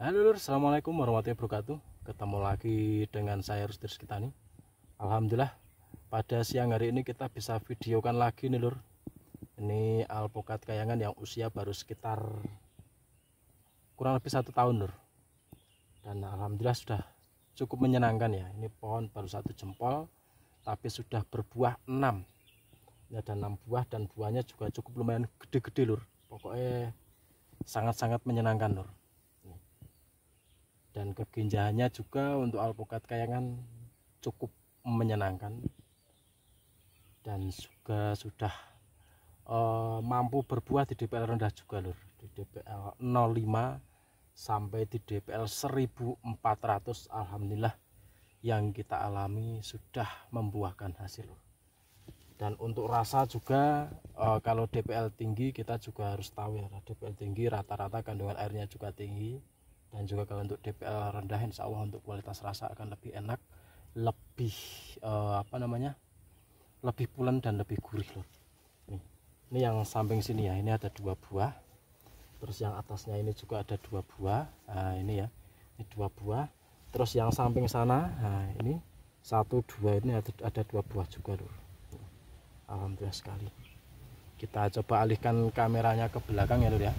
Halo lur, Assalamualaikum warahmatullahi wabarakatuh Ketemu lagi dengan saya Rustir Sekitani Alhamdulillah Pada siang hari ini kita bisa videokan lagi nih lur Ini alpukat kayangan yang usia baru sekitar Kurang lebih satu tahun lur Dan Alhamdulillah sudah cukup menyenangkan ya Ini pohon baru satu jempol Tapi sudah berbuah enam. Ini ada enam buah dan buahnya juga cukup lumayan gede-gede lur Pokoknya sangat-sangat menyenangkan lur dan keginjahannya juga untuk alpukat kayangan cukup menyenangkan dan juga sudah uh, mampu berbuah di DPL rendah juga lur di DPL 05 sampai di DPL 1400 Alhamdulillah yang kita alami sudah membuahkan hasil lur dan untuk rasa juga uh, kalau DPL tinggi kita juga harus tahu ya DPL tinggi rata-rata kandungan airnya juga tinggi dan juga kalau untuk DPL rendah insya Allah untuk kualitas rasa akan lebih enak lebih uh, apa namanya lebih pulen dan lebih gurih loh nih ini yang samping sini ya ini ada dua buah terus yang atasnya ini juga ada dua buah nah, ini ya ini dua buah terus yang samping sana nah, ini satu dua ini ada, ada dua buah juga loh Alhamdulillah sekali kita coba alihkan kameranya ke belakang ya lur ya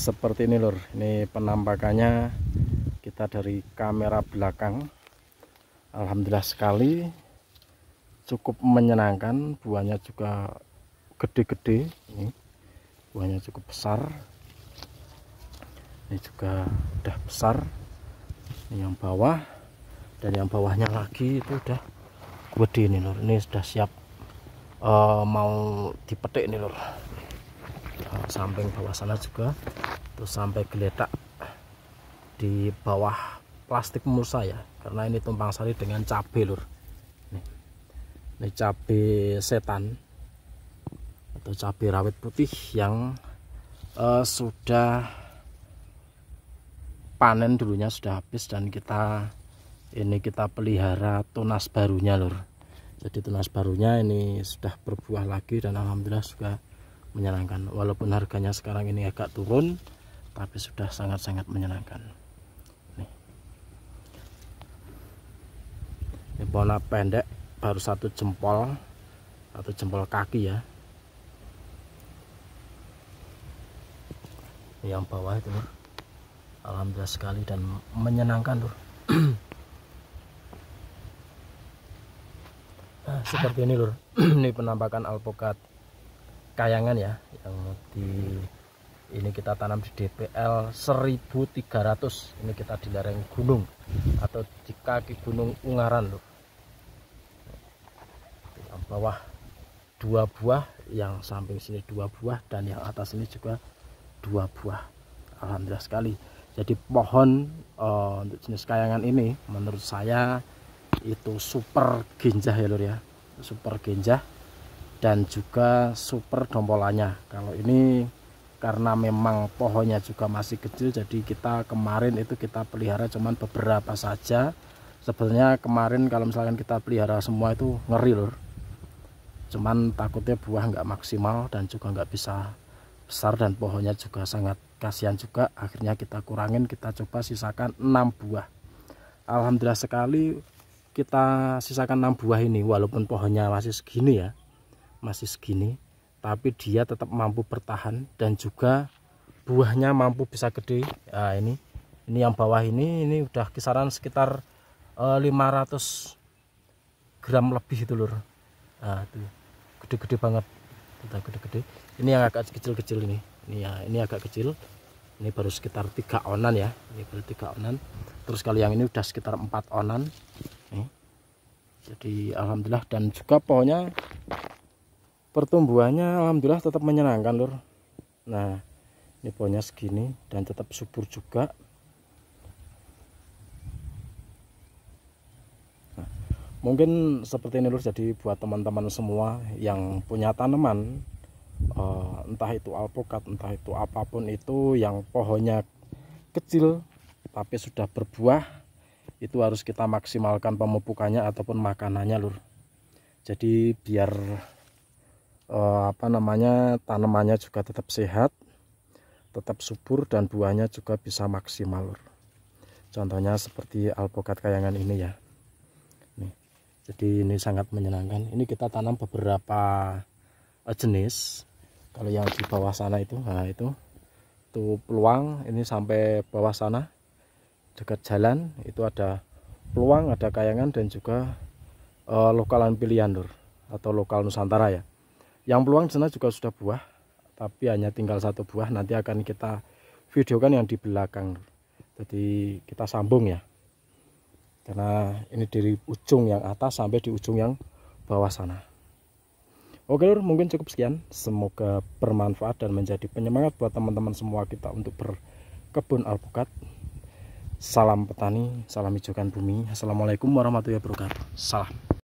seperti ini lur ini penampakannya kita dari kamera belakang Alhamdulillah sekali cukup menyenangkan buahnya juga gede-gede ini buahnya cukup besar ini juga udah besar ini yang bawah dan yang bawahnya lagi itu udah gede ini lur ini sudah siap uh, mau dipetik ini lur samping bawah sana juga terus sampai geledak di bawah plastik musa saya karena ini tumpang sari dengan cabai lur nih. ini cabai setan atau cabai rawit putih yang uh, sudah panen dulunya sudah habis dan kita ini kita pelihara tunas barunya lur jadi tunas barunya ini sudah berbuah lagi dan alhamdulillah juga menyenangkan walaupun harganya sekarang ini agak turun tapi sudah sangat-sangat menyenangkan nih ini bola pendek baru satu jempol satu jempol kaki ya ini yang bawah itu alhamdulillah sekali dan menyenangkan tuh nah, seperti ini lur ini penampakan alpukat kayangan ya yang di ini kita tanam di DPL 1300 ini kita di lereng gunung atau di kaki gunung Ungaran loh yang bawah dua buah yang samping sini dua buah dan yang atas ini juga dua buah Alhamdulillah sekali jadi pohon uh, untuk jenis kayangan ini menurut saya itu super genjah ya lur ya super genjah dan juga super dompolannya kalau ini karena memang pohonnya juga masih kecil jadi kita kemarin itu kita pelihara cuman beberapa saja sebenarnya kemarin kalau misalkan kita pelihara semua itu ngeri lor cuman takutnya buah nggak maksimal dan juga nggak bisa besar dan pohonnya juga sangat kasihan juga akhirnya kita kurangin kita coba sisakan 6 buah Alhamdulillah sekali kita sisakan 6 buah ini walaupun pohonnya masih segini ya masih segini tapi dia tetap mampu bertahan dan juga buahnya mampu bisa gede nah, ini ini yang bawah ini ini udah kisaran sekitar 500 eh, gram lebih itu lur nah, itu gede-gede banget gede-gede ini yang agak kecil-kecil ini ini ya ini agak kecil ini baru sekitar tiga onan ya ini baru tiga onan terus kali yang ini udah sekitar empat onan nih. jadi alhamdulillah dan juga pohonnya pertumbuhannya alhamdulillah tetap menyenangkan lur nah ini pohonnya segini dan tetap subur juga nah, mungkin seperti ini lur jadi buat teman-teman semua yang punya tanaman eh, entah itu alpukat entah itu apapun itu yang pohonnya kecil tapi sudah berbuah itu harus kita maksimalkan pemupukannya ataupun makanannya lur jadi biar eh, apa namanya tanamannya juga tetap sehat tetap subur dan buahnya juga bisa maksimal contohnya seperti alpukat kayangan ini ya nih, jadi ini sangat menyenangkan ini kita tanam beberapa eh, jenis kalau yang di bawah sana itu nah itu itu peluang ini sampai bawah sana dekat jalan itu ada peluang ada kayangan dan juga uh, eh, lokalan pilihan atau lokal Nusantara ya yang peluang di sana juga sudah buah tapi hanya tinggal satu buah nanti akan kita videokan yang di belakang jadi kita sambung ya karena ini dari ujung yang atas sampai di ujung yang bawah sana oke lor mungkin cukup sekian semoga bermanfaat dan menjadi penyemangat buat teman-teman semua kita untuk berkebun alpukat salam petani salam hijaukan bumi assalamualaikum warahmatullahi wabarakatuh salam